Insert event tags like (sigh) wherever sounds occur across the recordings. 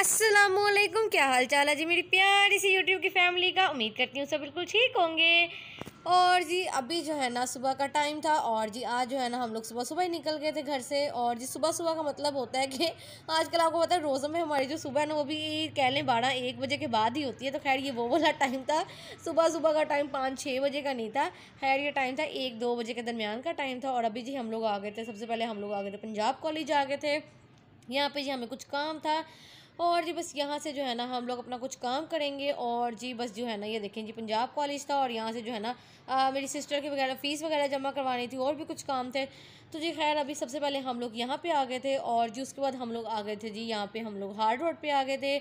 असलकुम क्या हाल चाल है जी मेरी प्यारी सी यूट्यूब की फैमिली का उम्मीद करती हूँ सब बिल्कुल ठीक होंगे और जी अभी जो है ना सुबह का टाइम था और जी आज जो है ना हम लोग सुबह सुबह ही निकल गए थे घर से और जी सुबह सुबह का मतलब होता है कि आजकल आपको पता है रोज़ों में हमारी जो सुबह है ना वो भी कह लें बारह एक बजे के बाद ही होती है तो खैर ये वो वाला टाइम था सुबह सुबह का टाइम पाँच छः बजे का नहीं था खैर ये टाइम था एक दो बजे के दरमियान का टाइम था और अभी जी हम लोग आ गए थे सबसे पहले हम लोग आ गए थे पंजाब कॉलेज आ गए थे यहाँ पे जी हमें कुछ काम था और जी बस यहाँ से जो है ना हम लोग अपना कुछ काम करेंगे और जी बस जो है ना ये देखें जी पंजाब कॉलेज था और यहाँ से जो है ना आ, मेरी सिस्टर की वगैरह फ़ीस वगैरह जमा करवानी थी और भी कुछ काम थे तो जी खैर अभी सबसे पहले हम लोग यहाँ पे आ गए थे और जी उसके बाद हम लोग आ गए थे जी यहाँ पे हम लोग हार्ड रोड पे आ गए थे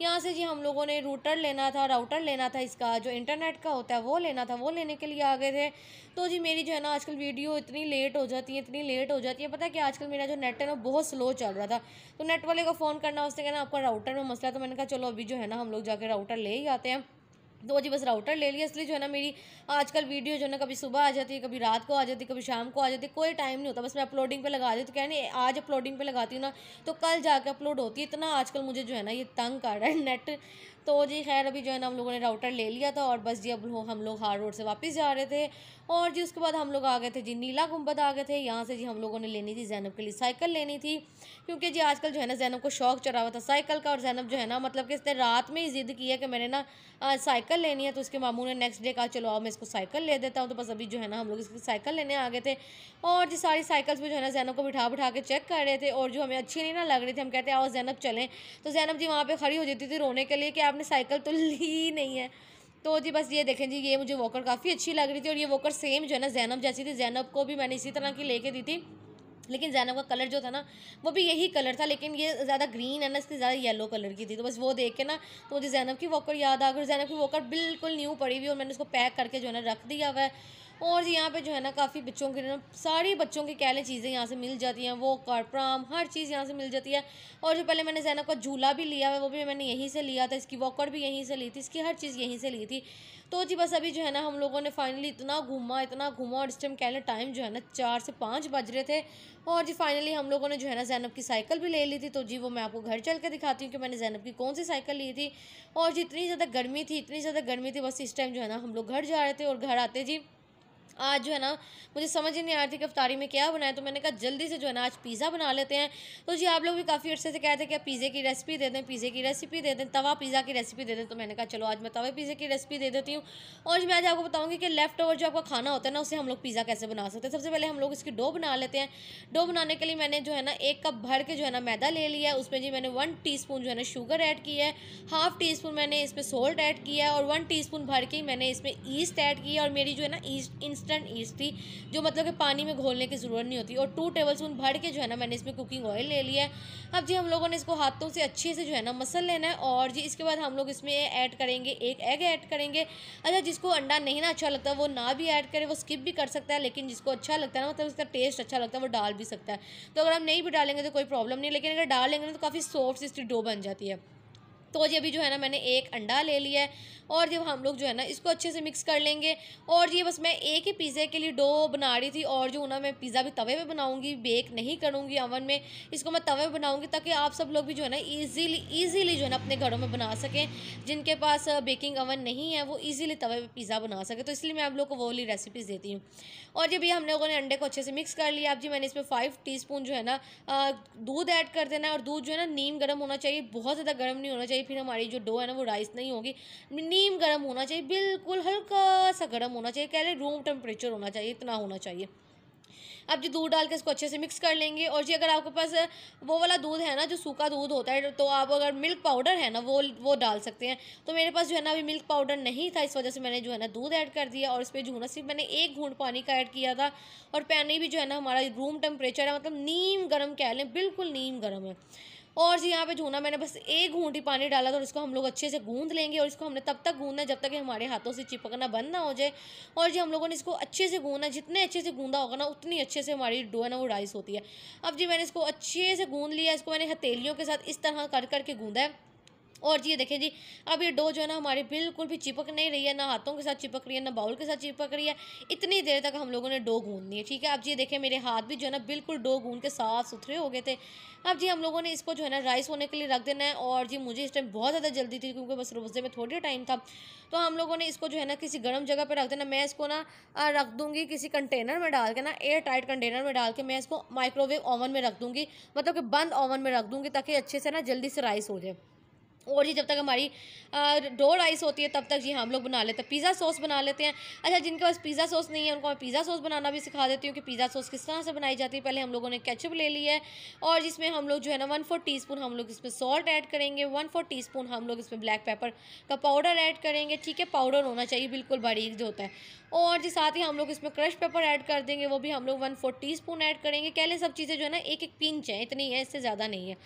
यहाँ से जी हम लोगों ने रूटर लेना था राउटर लेना था इसका जो इंटरनेट का होता है वो लेना था वो लेने के लिए आ गए थे तो जी मेरी जो है ना आजकल वीडियो इतनी लेट हो जाती है इतनी लेट हो जाती है पता है कि आजकल मेरा जो नेट है ना बहुत स्लो चल रहा था तो नेट वाले को फ़ोन करना उसने कहना आपको पर राउटर में मसला तो मैंने कहा चलो अभी जो है ना हम लोग जाकर राउटर ले ही आते हैं तो जी बस राउटर ले लिया इसलिए जो है ना मेरी आजकल वीडियो जो है ना कभी सुबह आ जाती है कभी रात को आ जाती है कभी शाम को आ जाती है कोई टाइम नहीं होता बस मैं अपलोडिंग पे लगा देती हूँ क्या नहीं आज अपलोडिंग पे लगाती हूँ ना तो कल जाके अपलोड होती है इतना आजकल मुझे जो है ना ये तंग कर रहा है नेट (laughs) तो जी खैर अभी जो है ना हम लोगों ने राउटर ले लिया था और बस जी अब हम लोग हार रोड से वापस जा रहे थे और जी उसके बाद हम लोग आ गए थे जी नीला गुम्बद आ गए थे यहाँ से जी हम लोगों ने लेनी थी जैनब के लिए साइकिल लेनी थी क्योंकि जी आजकल जो है ना जैनब को शौक चढ़ा हुआ था साइकिल का और जैनब जो है ना मतलब कि इसने रात में ही जिद की है कि मैंने ना साइकिल लेनी है तो उसके मामू ने नेक्स्ट डे कहा चलो आओ मैं इसको साइकिल ले देता हूँ तो बस अभी जो है ना हम लोग इसकी साइकिल लेने आ गए थे और जी सारी साइकिल्स भी जो है ना जैनब को बिठा बिठा के चेक कर रहे थे और जो हमें अच्छी नहीं ना लग रही थी हम कहते आओ जैनब चलें तो जैनब जी वहाँ पर खड़ी हो जाती थी रोने के लिए कि आपने साइकिल तो (laughs) ली नहीं है तो जी बस ये देखें जी ये मुझे वॉकर काफ़ी अच्छी लग रही थी और ये वॉकर सेम जो है ना जैनब जैसी थी जैनब को भी मैंने इसी तरह की लेके दी थी लेकिन जैनब का कलर जो था ना वो भी यही कलर था लेकिन ये ज़्यादा ग्रीन है ना इसकी ज़्यादा येलो कलर की थी तो बस वो देख के ना तो मुझे जैनब की वॉकर याद आ गई जैनब की वॉकर बिल्कुल न्यू पड़ी हुई और मैंने उसको पैक करके जो है ना रख दिया हुआ है और जी यहाँ पे जो है ना काफ़ी बच्चों के ना सारी बच्चों की कहले चीज़ें यहाँ से मिल जाती हैं वो कारप्राम हर चीज़ यहाँ से मिल जाती है और जो पहले मैंने जैनब का झूला भी लिया है वो भी मैंने यहीं से लिया था इसकी वॉकर भी यहीं से ली थी इसकी हर चीज़ यहीं से ली थी तो जी बस अभी जो है ना हम लोगों ने फाइनली इतना घूमा इतना घूमा और इस टाइम कहले टाइम जो है ना चार से पाँच बज रहे थे और जी फाइनली हम लोगों ने जो है ना जैनब की साइकिल भी ले ली थी तो जी वो मैं आपको घर चल कर दिखाती हूँ कि मैंने जैनब की कौन सी साइकिल ली थी और जितनी ज़्यादा गर्मी थी इतनी ज़्यादा गर्मी थी बस इस टाइम जो है ना हम लोग घर जा रहे थे और घर आते जी आज जो है ना मुझे समझ ही नहीं आ रही थी कि अफ्तारी में क्या बनाया तो मैंने कहा जल्दी से जो है ना आज पिज़्ज़ा बना लेते हैं तो जी आप लोग भी काफ़ी अर्से से कह रहे थे कि पिज़्ज़े की रेसिपी दे दें पिज़्ज़े की रेसिपी दे दें तवा पिज़्ज़ा की रेसिपी दे दें तो मैंने कहा चलो आज मैं तवे पिज़्ज़े की रेसिपी दे देती हूँ और मैं आज आपको बताऊँगी कि लेफ्ट ओवर जो आपका खाना होता है ना उसे हम लोग पिज़्ज़ा कैसे बना सकते हैं सबसे पहले हम लोग इसकी डो बना लेते हैं डो बनाने के लिए मैंने जो है ना एक कप भर के जो है ना मैदा ले लिया है उसमें जी मैंने वन टी जो है ना शुगर ऐड की है हाफ टी स्पून मैंने इसमें सोल्ट ऐड किया है और वन टी भर के मैंने इसमें ईस्ट ऐड किया और मेरी जो है ना ईस्ट इंस्टेंट ईस्टी जो मतलब कि पानी में घोलने की ज़रूरत नहीं होती और टू टेबल स्पून भर के जो है ना मैंने इसमें कुकिंग ऑयल ले लिया है अब जी हम लोगों ने इसको हाथों से अच्छे से जो है ना मसल लेना है और जी इसके बाद हम लोग इसमें ऐड करेंगे एक एग ऐड करेंगे अच्छा जिसको अंडा नहीं ना अच्छा लगता वो ना भी ऐड करें वो स्किप भी कर सकता है लेकिन जिसको अच्छा लगता है ना मतलब उसका टेस्ट अच्छा लगता है वो डाल भी सकता है तो अगर हम नहीं भी डालेंगे तो कोई प्रॉब्लम नहीं लेकिन अगर डालेंगे ना तो काफ़ी सॉफ्ट इसकी डो बन जाती है तो जी अभी जो है ना मैंने एक अंडा ले लिया है और जब हम लोग जो है ना इसको अच्छे से मिक्स कर लेंगे और ये बस मैं एक ही पिज़्ज़े के लिए डो बना रही थी और जो ना मैं पिज़्ज़ा भी तवे में बनाऊंगी बेक नहीं करूँगी अवन में इसको मैं तवे में बनाऊँगी ताकि आप सब लोग भी जो है ना इजीली इजीली जो है ना अपने घरों में बना सकें जिनके पास बेकिंग अवन नहीं है वो ईज़िली तवे में पिज़्ज़ा बना सके तो इसलिए मैं आप लोग को वो वाली रेसिपीज़ देती हूँ और जब ये हम लोगों ने अंडे को अच्छे से मिक्स कर लिया आप जी मैंने इसमें फ़ाइव टी जो है ना दूध ऐड कर देना है और दूध जो है ना नीम गर्म होना चाहिए बहुत ज़्यादा गर्म नहीं होना चाहिए चाहिए फिर हमारी जो डो है ना वो राइस नहीं होगी नीम गर्म होना चाहिए बिल्कुल हल्का सा गर्म होना चाहिए कह रहे रूम टेम्परेचर होना चाहिए इतना होना चाहिए अब जी दूध डाल के इसको अच्छे से मिक्स कर लेंगे और जी अगर आपके पास वो वाला दूध है ना जो सूखा दूध होता है तो आप अगर मिल्क पाउडर है ना वो वो डाल सकते हैं तो मेरे पास जो है ना अभी मिल्क पाउडर नहीं था इस वजह से मैंने जो है ना दूध ऐड कर दिया और इस पर जो है ना सिर्फ मैंने एक घूंट पानी का ऐड किया था और पैनी भी जो है ना हमारा रूम टेम्परेचर है मतलब नीम गर्म कह लें बिल्कुल नीम गर्म है और जी यहाँ पे झूना मैंने बस एक घूंटी पानी डाला था और इसको हम लोग अच्छे से गूंद लेंगे और इसको हमने तब तक गूंदना जब तक हमारे हाथों से चिपकना बंद ना हो जाए और जी हम लोगों ने इसको अच्छे से गूंदना जितने अच्छे से गूंदा होगा ना उतनी अच्छे से हमारी डो है ना वो राइस होती है अब जी मैंने इसको अच्छे से गूंद लिया इसको मैंने हथेलियों के साथ इस तरह कर करके गूंदा है और जी ये देखें जी अब ये डो जो है ना हमारी बिल्कुल भी चिपक नहीं रही है ना हाथों के साथ चिपक रही है ना बाउल के साथ चिपक रही है इतनी देर तक हम लोगों ने डो गूंदनी है ठीक है अब जी देखें मेरे हाथ भी जो है ना बिल्कुल डो गूंद के साफ सुथरे हो गए थे अब जी हम लोगों ने इसको जो है ना राइस होने के लिए रख देना है और जी मुझे इस टाइम बहुत ज़्यादा जल्दी थी क्योंकि बस रोजे में थोड़ी टाइम था तो हम लोगों ने इसको जो है ना किसी गर्म जगह पर रख देना मैं इसको ना रख दूँगी किसी कंटेनर में डाल के ना एयर टाइट कंटेनर में डाल के मैं इसको माइक्रोवेव ओवन में रख दूँगी मतलब कि बंद ओवन में रख दूँगी ताकि अच्छे से ना जल्दी से राइस हो जाए और जी जब तक हमारी डो राइस होती है तब तक जी हम लोग बना लेते हैं पिज़्ज़ा सॉस बना लेते हैं अच्छा जिनके पास पिज़्ज़ा सॉस नहीं है उनको मैं पिज़्ज़ा सॉस बनाना भी सिखा देती हूँ कि पिज़्ज़ा सॉस किस तरह से बनाई जाती है पहले हम लोगों ने केचप ले लिया है और जिसमें हम लोग जो है ना वन फोर टी हम लोग इसमें सॉल्ट ऐड करेंगे वन फोर टी हम लोग इसमें ब्लैक पेपर का पाउडर ऐड करेंगे ठीक है पाउडर होना चाहिए बिल्कुल बारीक जो होता है और जी साथ ही हम लोग इसमें क्रश पेपर ऐड कर देंगे वो भी हम लोग वन फोर टी ऐड करेंगे कहले सब चीज़ें जो है ना एक एक पिंच है इतनी है इससे ज़्यादा नहीं है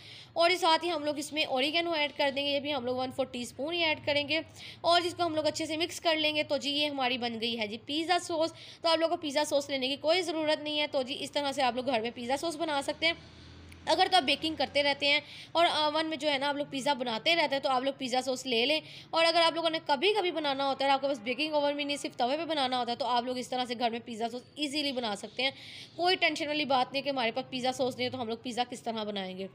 और इस साथ ही हम लोग इसमें ओरिगेनो ऐड कर देंगे करेंगे ये भी हम लोग वन फोर टी स्पून ही ऐड करेंगे और जिसको हम लोग अच्छे से मिक्स कर लेंगे तो जी ये हमारी बन गई है जी पिज़्ज़ा सॉस तो आप लोग को पिज़्ज़ा सॉस लेने की कोई ज़रूरत नहीं है तो जी इस तरह से आप लोग घर में पिज़्ज़ा सॉस बना सकते हैं अगर तो आप बेकिंग करते रहते हैं और ओवन में जो है ना आप लोग पिज़्ज़ा बनाते रहते हैं तो आप लोग पिज़्ज़ा सॉस ले लें और अगर आप लोगों ने कभी कभी बनाना होता है आपके पास बेकिंग ओवन में नहीं सिर्फ तवे पे बनाना होता है तो आप लोग इस तरह से घर में पिज़्ज़ा सॉस इजीली बना सकते हैं कोई टेंशन वाली बात नहीं कि हमारे पास पिज़्ज़ा सॉस नहीं है तो हम लोग पिज़्ज़ा किस तरह बनाएंगे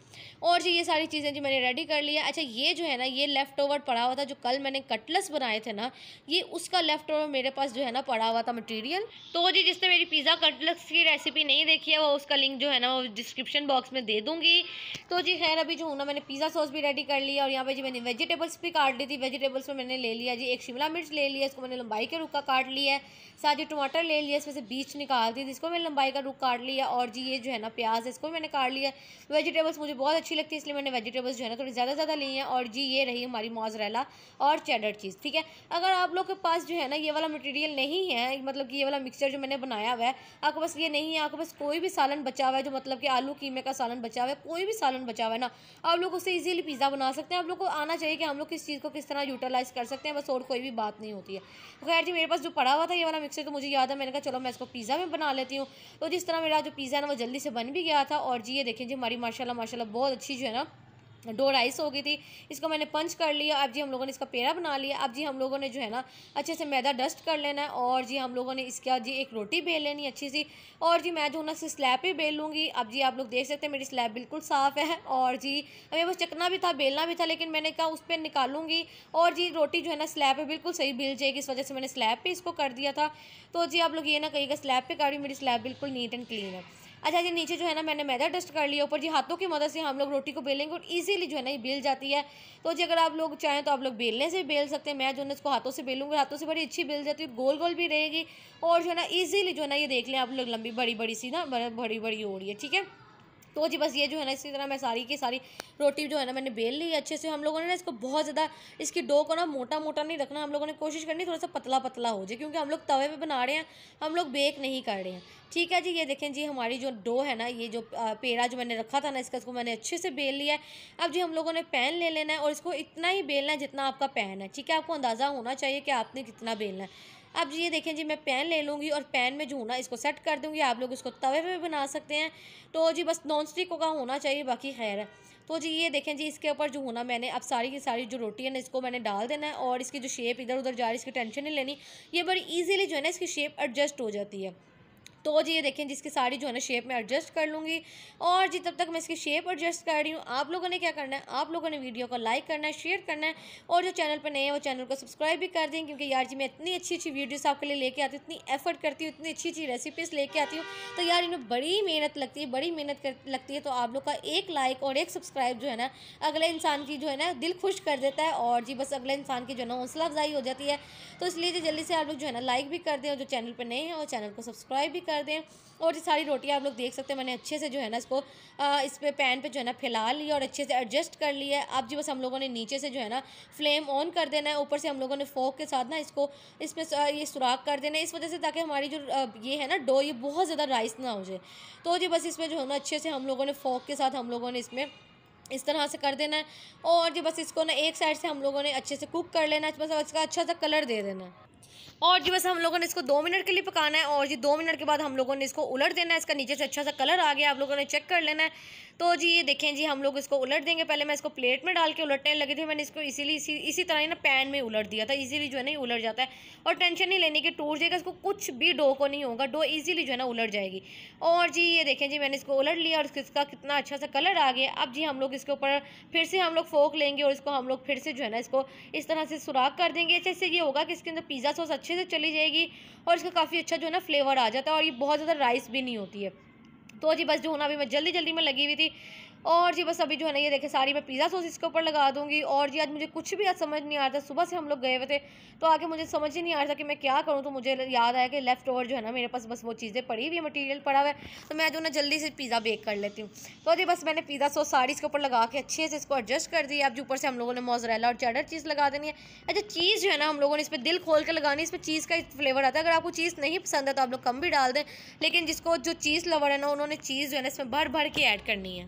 और जी ये सारी चीज़ें जी मैंने रेडी कर लिया अच्छा ये जो है ना ये लेफ़्ट ओवर पड़ा हुआ था जो कल मैंने कटलस बनाए थे ना ये उसका लेफ़्ट ओवर मेरे पास जो है ना पड़ा हुआ था मटीरियल तो जी जिसने मेरी पिज़्ज़ा कटलस की रेसिपी नहीं देखी है वो उसका लिंक जो है ना वो डिस्क्रिप्शन बॉक्स में दे दूंगी दूँगी तो जी खैर अभी जो हूँ ना मैंने पिज़्ज़ा सॉस भी रेडी कर लिया और यहाँ पे जी मैंने वेजिटेबल्स भी काट ली थी वेजिटेबल्स में मैंने ले लिया जी एक शिमला मिर्च ले लिया इसको मैंने लंबाई के रुख का काट लिया है साथ ही टमाटर ले लिया इसमें से बीच निकाल दी जिसको मैंने लंबाई का रुख काट लिया और जी ये जो है ना प्याज है इसको मैंने काट लिया वेजिटेबल्स मुझे बहुत अच्छी लगती है इसलिए मैंने वेजिटेबल्स जो है ना थोड़ी ज़्यादा ज़्यादा ली हैं और जी ये रही हमारी मोजरेला और चेडर चीज़ ठीक है अगर आप लोग के पास जो है ना ये वाला मटेरियल नहीं है मतलब कि ये वाला मिक्सचर जो मैंने बनाया हुआ है आपके पास ये नहीं है आपके पास कोई भी सालन बचा हुआ है जो मतलब कि आलू कीमे का सालन बचा हुआ है कोई भी सालन बचा हुआ है ना आप लोग उससे ईजिली पिज़्ज़ा बना सकते हैं आप लोग को आना चाहिए कि हम लोग किस चीज़ को किस तरह यूटिलाइज़ कर सकते हैं बस और कोई भी बात नहीं होती है तो खैर जी मेरे पास जो पड़ा हुआ था ये वाला मिक्सर तो मुझे याद है मैंने कहा चलो मैं इसको पिज़्ज़ा में बना लेती हूँ तो जिस तरह मेरा जो पिज़्ज़ा है ना वो जल्दी से बन भी गया था और जी ये देखें जी हमारी माशाला माशाला बहुत अच्छी जो है ना डो राइस हो गई थी इसको मैंने पंच कर लिया अब जी हम लोगों ने इसका पेड़ा बना लिया अब जी हम लोगों ने जो है ना अच्छे से मैदा डस्ट कर लेना है और जी हम लोगों ने इसका जी एक रोटी बेल लेनी अच्छी सी और जी मैं जो ना इसे स्लैब पे बेल लूँगी अब जी आप लोग देख सकते हैं मेरी स्लैब बिल्कुल साफ़ है और जी हमें बस चकना भी था बेलना भी था लेकिन मैंने कहा उस पर निकालूंगी और जी रोटी जो है ना स्लैब पर बिल्कुल सही बेल जाएगी इस वजह से मैंने स्लैब पर इसको कर दिया था तो जी आप लोग ये ना कहिएगा स्लैब पर कर मेरी स्लैब बिल्कुल नीट एंड क्लीन है अच्छा जी नीचे जो है ना मैंने मैदा डस्ट कर लिया ऊपर जी हाथों की मदद से हम लोग रोटी को बेलेंगे और ईजिली जो है ना ये बेल जाती है तो जी अगर आप लोग चाहें तो आप लोग बेलने से बेल सकते हैं मैं जो है इसको हाथों से बेलूँगी हाथों से बड़ी अच्छी बेल जाती है गोल गोल भी रहेगी और जो है ना ईजिली जो है ना ये देख लें आप लोग लंबी बड़ी बड़ी सी ना बड़ी बड़ी हो रही है ठीक है तो जी बस ये जो है ना इसी तरह मैं सारी की सारी रोटी जो है ना मैंने बेल ली अच्छे से हम लोगों ने ना इसको बहुत ज़्यादा इसकी डो को ना मोटा मोटा नहीं रखना हम लोगों ने कोशिश करनी थोड़ा सा पतला पतला हो जाए क्योंकि हम लोग तवे पे बना रहे हैं हम लोग बेक नहीं कर रहे हैं ठीक है जी ये देखें जी हमारी जो डो है ना ये जो पेड़ा जो मैंने रखा था ना इसका इसको मैंने अच्छे से बेल लिया है अब जी हम लोगों ने पैन ले लेना है और इसको इतना ही बेलना है जितना आपका पैन है ठीक है आपको अंदाज़ा होना चाहिए कि आपने कितना बेलना है अब जी ये देखें जी मैं पैन ले लूँगी और पैन में जो इसको सेट कर दूँगी आप लोग इसको तवे पर बना सकते हैं तो जी बस नॉन स्टिक का होना चाहिए बाकी खैर है तो जी ये देखें जी इसके ऊपर जो होना मैंने अब सारी की सारी जो रोटी है ना इसको मैंने डाल देना है और इसकी जो शेप इधर उधर जा रही है इसकी टेंशन नहीं लेनी ये बड़ी ईजिली जो है ना इसकी शेप एडजस्ट हो जाती है तो जी ये देखें जिसकी साड़ी जो है ना शेप में एडजस्ट कर लूँगी और जी तब तक मैं इसकी शेप एडजस्ट कर रही हूँ आप लोगों ने क्या करना है आप लोगों ने वीडियो को लाइक करना है शेयर करना है और जो चैनल पर नए हैं वो चैनल को सब्सक्राइब भी कर दें क्योंकि यार जी मैं इतनी अच्छी अच्छी वीडियोस आपके लिए लेके आती हूँ इतनी एफर्ट करती हूँ इतनी अच्छी अच्छी रेसिपीज़ लेके आती हूँ तो यार इन्हें बड़ी मेहनत लगती है बड़ी मेहनत लगती है तो आप लोग का एक लाइक और एक सब्सक्राइब जो है ना अगले इंसान की जो है ना दिल खुश कर देता है और जी बस अगले इंसान की जो है ना हौसला अफजाई हो जाती है तो इसलिए जी जल्दी से आप लोग जो है ना लाइक भी कर दें और जो चैनल पर नए हैं और चैनल को सब्सक्राइब भी कर दें और ये सारी रोटियाँ आप लोग देख सकते हैं मैंने अच्छे से जो है ना इसको आ, इस पर पैन पे जो है ना फैला लिया और अच्छे से एडजस्ट कर लिया है अब जी बस हम लोगों ने नीचे से जो है ना फ्लेम ऑन कर देना है ऊपर से हम लोगों ने फोक के साथ ना इसको इसमें ये सुराख कर देना है इस वजह से ताकि हमारी जो ये है ना डो ये बहुत ज़्यादा राइस ना हो जाए तो जी बस इसमें जो है ना अच्छे से हम लोगों ने फोक के साथ हम लोगों ने इसमें इस तरह से कर देना है और जी बस इसको ना एक साइड से हम लोगों ने अच्छे से कुक कर लेना है बस इसका अच्छा सा कलर दे देना है और जी बस हम लोगों ने इसको दो मिनट के लिए पकाना है और जी दो मिनट के बाद हम लोगों ने इसको उलट देना है इसका नीचे से अच्छा सा कलर आ गया आप लोगों ने चेक कर लेना है तो जी ये देखें जी हम लोग इसको उलट देंगे पहले मैं इसको प्लेट में डाल के उलटने लगी थी मैंने इसको इसीलिए इसी इसी तरह ही ना पैन में उलट दिया था इजीली जो है ना उलट जाता है और टेंशन नहीं लेने की टूट जाएगा इसको कुछ भी डो को नहीं होगा डो ईजिली जो है ना उलट जाएगी और जी ये देखें जी मैंने इसको उलट लिया और इसका कितना अच्छा सा कलर आ गया अब जी हम लोग इसके ऊपर फिर से हम लोग फोक लेंगे और इसको हम लोग फिर से जो है ना इसको इस तरह से सुराख कर देंगे अच्छा इससे ये होगा कि इसके अंदर पिज़्ज़ा सॉस अच्छा अच्छे से चली जाएगी और इसका काफ़ी अच्छा जो है ना फ्लेवर आ जाता है और ये बहुत ज़्यादा राइस भी नहीं होती है तो जी बस जो होना अभी मैं जल्दी जल्दी में लगी हुई थी और जी बस अभी जो है ना ये देखें सारी मैं पिज़्ज़ा सॉस इसके ऊपर लगा दूँगी और जी आज मुझे कुछ भी आज समझ नहीं आ रहा था सुबह से हम लोग गए हुए थे तो आगे मुझे समझ ही नहीं आ रहा था कि मैं क्या करूँ तो मुझे याद आया कि लेफ्ट ओवर जो है ना मेरे पास बस वो चीज़ें पड़ी हुई है मटीरियल पड़ा हुआ है तो मैं जो ना जल्दी से पिज़्ज़ा बेक कर लेती हूँ तो जी बस मैंने पिज़्ज़ा सॉस सारी इसके ऊपर लगा के अच्छे से इसको एडजस्ट कर दिया अब जो ऊपर से हम लोगों ने मोजरेला और चैडर चीज़ लगा देनी है अच्छा चीज़ जो है ना हम लोगों ने इस पर दिल खोल कर लगानी इस पर चीज़ का फ्लेवर आता है अगर आपको चीज़ नहीं पसंद है तो आप लोग कम भी डाल दें लेकिन जिसको जो चीज़ लवर है ना उन्होंने चीज़ जो है ना इसमें भर भर के ऐड करनी है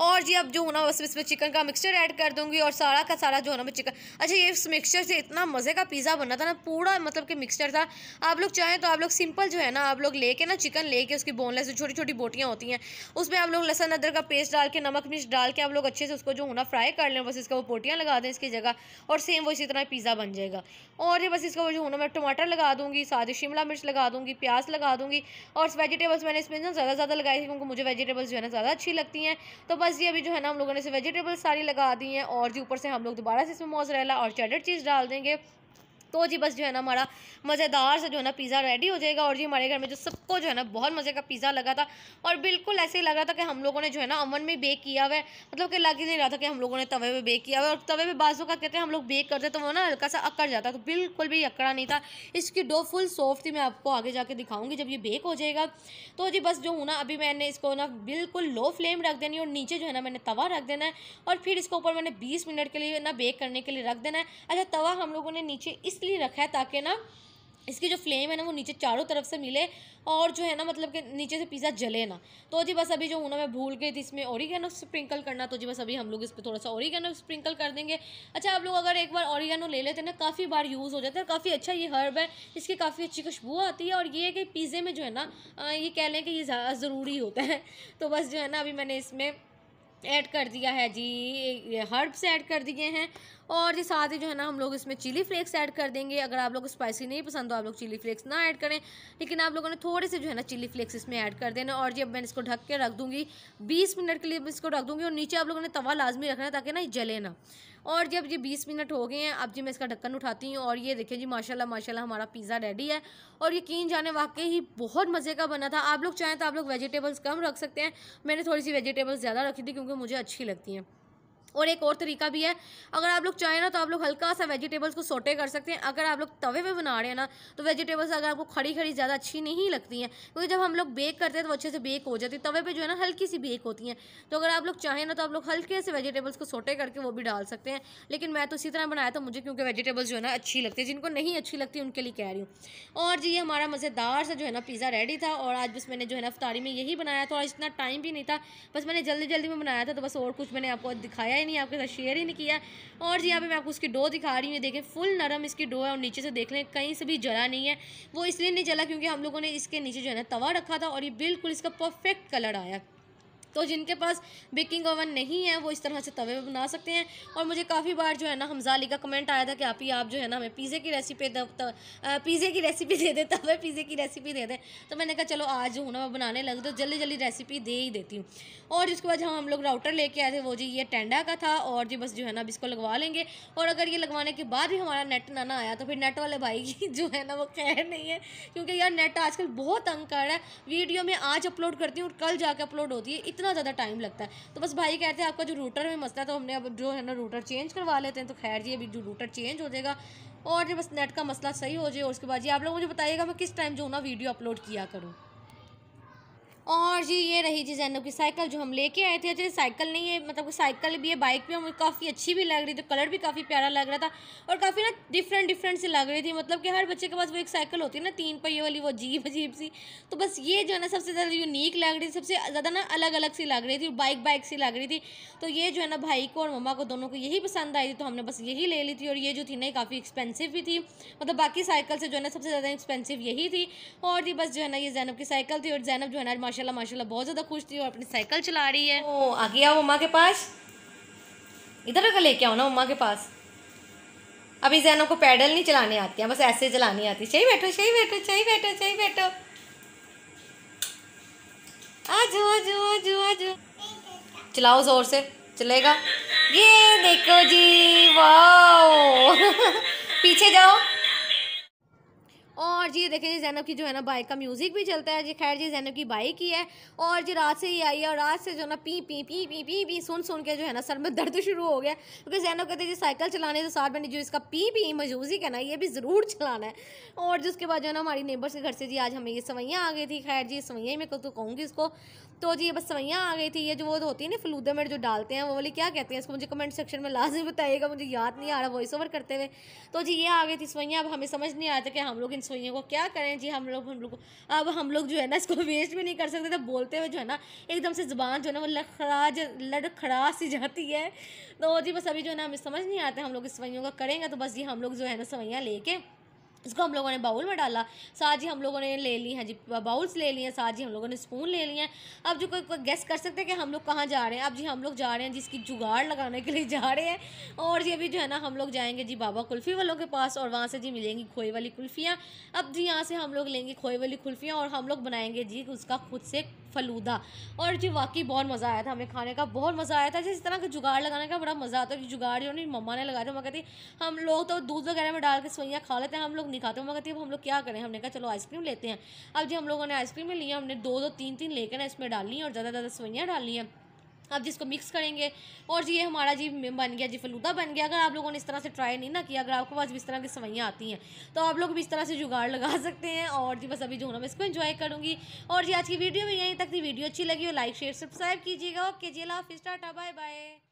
और जी अब जो होना बस इसमें चिकन का मिक्सचर ऐड कर दूंगी और सारा का सारा जो है ना मैं चिकन अच्छा ये इस मिक्सचर से इतना मज़े का पिज़्ज़ा बना था ना पूरा मतलब कि मिक्सचर था आप लोग चाहें तो आप लोग सिंपल जो है ना आप लोग लेके ना चिकन लेके उसकी बोनलेस जो छोटी छोटी बोटियाँ होती हैं उसमें आप लोग लहसन अदर का पेस्ट डाल के नमक मिर्च डाल के आप लोग अच्छे से उसको जो होना फ्राई कर लें बस इसका वो बोटियाँ लगा दें इसकी जगह और सेम वो इसी तरह पिज़्ज़ा बन जाएगा और ये बस इसका वो जो होना मैं टमाटर लगा दूँगी साथ शिमला मिर्च लगा दूँगी प्याज लगा दूँगी और वेजिटेबल्स मैंने इसमें ना ज़्यादा ज़्यादा लगाई थी क्योंकि मुझे वेजिटेबल्स जो है ना ज़्यादा अच्छी लगती हैं तो बस बस ये अभी जो है ना हम लोगों ने इसे वेजिटेबल्स सारी लगा दी हैं और जी ऊपर से हम लोग दोबारा से इसमें मोजरेला और चेडर चीज़ डाल देंगे तो जी बस जो है ना हमारा मज़ेदार से जो है ना पिज़्ज़ा रेडी हो जाएगा और जी हमारे घर में जो सबको जो है ना बहुत मज़े का पिज़्ज़ा लगा था और बिल्कुल ऐसे ही लग रहा था कि हम लोगों ने जो है ना अमन में बेक किया हुआ है मतलब कि लग ही नहीं रहा था कि हम लोगों ने तवे पे बेक किया हुआ है और तवे पे बाजू का कहते हैं हम लोग बेक करते तो वो ना हल्का सा अकड़ जाता तो बिल्कुल भी अकड़ा नहीं था इसकी डो फुल सॉफ्ट थी मैं आपको आगे जाके दिखाऊँगी जब ये बेक हो जाएगा तो जी बस जो हूँ ना अभी मैंने इसको ना बिल्कुल लो फ्लेम रख देनी और नीचे जो है ना मैंने तवा रख देना है और फिर इसको ऊपर मैंने बीस मिनट के लिए ना बेक करने के लिए रख देना है अच्छा तवा हम लोगों ने नीचे इस इसलिए रखा है ताकि ना इसकी जो फ्लेम है ना वो नीचे चारों तरफ से मिले और जो है ना मतलब कि नीचे से पिज़्ज़ा जले ना तो जी बस अभी जो हूँ ना मैं भूल गई थी इसमें ओरिगेनो स्प्रिंकल करना तो जी बस अभी हम लोग इस पर थोड़ा सा ओरिगेनो स्प्रिंकल कर देंगे अच्छा आप लोग अगर एक बार ओरिगेनो ले लेते हैं ना काफ़ी बार यूज़ हो जाता है काफ़ी अच्छा ये हर्ब है इसकी काफ़ी अच्छी खुशबू आती है और ये है कि पिज़्ज़े में जो है ना ये कह लें कि ये ज़रूरी होता है तो बस जो है ना अभी मैंने इसमें ऐड कर दिया है जी ये हर्ब्स ऐड कर दिए हैं और ये साथ ही जो है ना हम लोग इसमें चिली फ्लेक्स ऐड कर देंगे अगर आप लोग स्पाइसी नहीं पसंद तो आप लोग चिली फ्लेक्स ना ऐड करें लेकिन आप लोगों ने थोड़े से जो है ना चिली फ्लेक्स इसमें ऐड कर देना और जब मैं इसको ढक के रख दूँगी बीस मिनट के लिए इसको रख दूँगी और नीचे आप लोगों ने तवा लाजमी रखना ताकि ना जले ना और जब ये बीस मिनट हो गए हैं अब जी मैं इसका ढक्कन उठाती हूँ और ये देखिए जी माशाल्लाह माशाल्लाह हमारा पिज़्ज़ा रेडी है और यकीन जाने वाकई ही बहुत मज़े का बना था आप लोग चाहें तो आप लोग वेजिटेबल्स कम रख सकते हैं मैंने थोड़ी सी वेजिटेबल्स ज़्यादा रखी थी क्योंकि मुझे अच्छी लगती हैं और एक और तरीका भी है अगर आप लोग चाहें ना तो आप लोग हल्का सा वेजिटेबल्स को सोटे कर सकते हैं अगर आप लोग तवे पे बना रहे हैं ना तो वेजिटेबल्स अगर आपको खड़ी खड़ी ज़्यादा अच्छी नहीं लगती हैं क्योंकि जब हम लोग बेक करते हैं तो अच्छे से बेक हो जाती है तवे पर जो है ना हल्की सी बेक होती हैं तो अगर आप लोग चाहें ना तो आप लोग हल्के से वेजिटेबल्स को सोटे करके वो भी डाल सकते हैं लेकिन मैं तो इसी तरह बनाया था तो मुझे क्योंकि वेजिटेबल्स जो है ना अच्छी लगती है जिनको नहीं अच्छी लगती उनके लिए कह रही हूँ और जी ये हमारा मज़ेदार सा जो है ना पिज़्ज़ा रेडी था और आज बस मैंने जो है ना अफ्तारी में यही बनाया था और इतना टाइम भी नहीं था बस मैंने जल्दी जल्दी में बनाया था तो बस और कुछ मैंने आपको दिखाया ही नहीं आपके साथ शेयर ही नहीं किया और जी यहाँ पे मैं आपको उसकी डो दिखा रही हूँ देखें फुल नरम इसकी डो है और नीचे से देख लें कहीं से भी जला नहीं है वो इसलिए नहीं जला क्योंकि हम लोगों ने इसके नीचे जो है ना तवा रखा था और ये बिल्कुल इसका परफेक्ट कलर आया तो जिनके पास बेकिंग ओवन नहीं है वो इस तरह से तवे पे बना सकते हैं और मुझे काफ़ी बार जो है ना हमजा अली का कमेंट आया था कि आप ही आप जो है ना हमें पिज़्ज़े की रेसिपी पिज़्ज़े की रेसिपी दे दें तवे पिज़्ज़े की रेसिपी दे दें तो मैंने कहा चलो आज जो हूँ ना मैं बनाने लग तो जल्दी जल्दी रेसिपी दे ही देती हूँ और जिसके बाद हम लोग राउटर लेके आए थे वो जी ये टेंडा का था और जी बस जो है ना अब इसको लगवा लेंगे और अगर ये लगवाने के बाद भी हमारा नेट ना ना आया तो फिर नेट वाले भाई की (laughs) जो है ना वो खैर नहीं है क्योंकि यार नेट आजकल बहुत तंग कर रहा है वीडियो में आज अपलोड करती हूँ और कल जाके अपलोड होती है इतना ज़्यादा टाइम लगता है तो बस भाई कहते हैं आपका जो रूटर में मसला तो हमने अब जो है ना रूटर चेंज करवा लेते हैं तो खैर जी अभी जो रूटर चेंज हो जाएगा और जो बस नेट का मसला सही हो जाए और उसके बाद जी आप लोग मुझे बताइएगा मैं किस टाइम जो ना वीडियो अपलोड किया करूँ और जी ये रही जी जैनो की साइकिल जो हम लेके आए थे अच्छे साइकिल नहीं है मतलब साइकिल भी है बाइक भी हमें काफ़ी अच्छी भी लग रही थी कलर भी काफ़ी प्यारा लग रहा था और काफ़ी ना डिफरेंट डिफरेंट से लग रही थी मतलब कि हर बच्चे के पास वो एक साइकिल होती है ना तीन पहिए वाली वो अजीब अजीब सी तो बस ये जो है ना सबसे ज़्यादा यूनिक लग रही थी सबसे ज़्यादा ना अलग अलग सी लग रही थी बाइक बाइक सी लग रही थी तो ये जो है ना भाई को और मम्मा को दोनों को यही पसंद आई थी तो हमने बस यही ले ली थी और ये जो थी ना काफ़ी एक्सपेंसिव भी थी मतलब बाकी साइकिल से जो है ना सबसे ज़्यादा एक्सपेंसिव यही थी और ये बस जो है ना ये जैनब की साइकिल थी और जैनब जो है ना माशाल्लाह माशाल्लाह बहुत ज़्यादा खुश थी और अपनी साइकिल चला रही है ओ आ गया मम्मा के पास इधर रखकर लेके आओ ना मम्मा के पास अभी जैनो को पैडल नहीं चलाने आती हैं हाँ, बस ऐसे चलानी आती है सही बैठो सही बैठो सही बैठो चाहिए बैठो आज आज आज आज चलाओ ज़ोर से चलेगा ये देखो जी वाह (laughs) पीछे जाओ और जी देखें जी जैनब की जो है ना बाइक का म्यूज़िक भी चलता है जी खैर जी जैनब की बाइक ही है और जी रात से ही आई है और रात से जो है ना पी पी पी पी पी पी सुन सुन के जो है ना सर में दर्द शुरू हो गया क्योंकि जैनब कहते हैं जी साइकिल चलाने से साथ मैंने जो इसका पी पी म्यूज़िक है ना ये भी ज़रूर चलाना है और जिसके बाद जो है ना हमारी नेबर्स के घर से जी आज हमें ये सवैयाँ आ गई थी खैर जी सवैया ही मैं तो कहूँगी इसको तो जी ये बस सवैयाँ आ गई थी ये जो वो होती है ना फलूदे में जो डालते हैं वो बोले क्या कहते हैं इसको मुझे कमेंट सेक्शन में लाजमी बताइएगा मुझे याद नहीं आ रहा वॉइस ओवर करते हुए तो जी ये आ गई थी सवैयाँ अब हमें समझ नहीं आया था कि हम लोग इन पेरेंट्स हुई वो क्या करें जी हम लोग हम लोग अब हम लोग जो है ना इसको वेस्ट भी नहीं कर सकते तो बोलते हुए जो है ना एकदम से ज़बान जो है ना वो लखड़ा लड़खड़ा सी जाती है तो जी बस अभी जो है ना हमें समझ नहीं आता हम लोग इस सवैयों का करेंगे तो बस ये हम लोग जो है ना सवैयाँ लेके इसको हम लोगों ने बाउल में डाला साथ ही हम लोगों ने ले ली हैं जी बाउल्स ले लिए हैं साथ ही हम लोगों ने स्पून ले लिए हैं अब जो कोई कोई गेस्ट कर सकते हैं कि हम लोग कहाँ जा रहे हैं अब जी हम लोग जा रहे हैं जिसकी जुगाड़ लगाने के लिए (laughs) जा रहे हैं और जी अभी जो है ना हम लोग जाएंगे जी बाबा कुल्फ़ी वालों के पास और वहाँ से जी मिलेंगी खोए वाली कुल्फ़ियाँ अब जी यहाँ से हम लोग लेंगे खोए वाली कुल्फ़ियाँ और हम लोग बनाएंगे जी उसका खुद से फलूदा और जी वाकई बहुत मज़ा आया था हमें खाने का बहुत मज़ा आया था जिस तरह का जुगाड़ लगाने का बड़ा मज़ा आता है जुगाड़ जो नहीं मम्मा ने लगाया था मैं कहती हम लोग तो दूध वगैरह में डाल के सोइयाँ खा लेते हैं हम लोग नहीं खाते मैं कहती अब हम लोग क्या करें हमने कहा चलो आइसक्रीम लेते हैं अब जी हम लोगों ने आइसक्रीम ली हमने दो दो तीन तीन लेकर ना इसमें डाल ली और ज़्यादा ज़्यादा सोइयाँ डाल ली हैं अब जिसको मिक्स करेंगे और जी ये हमारा जी बन गया जी फलूदा बन गया अगर आप लोगों ने इस तरह से ट्राई नहीं ना किया अगर आपके पास इस तरह की सवैयाँ आती हैं तो आप लोग भी इस तरह से जुगाड़ लगा (laughs) सकते हैं और जी बस अभी जो है ना मैं इसको इन्जॉय करूँगी और जी आज की वीडियो में यहीं तक थी वीडियो अच्छी लगी हो लाइक शेयर सब्सक्राइब कीजिएगा ओके जी अला टाटा बाय बाय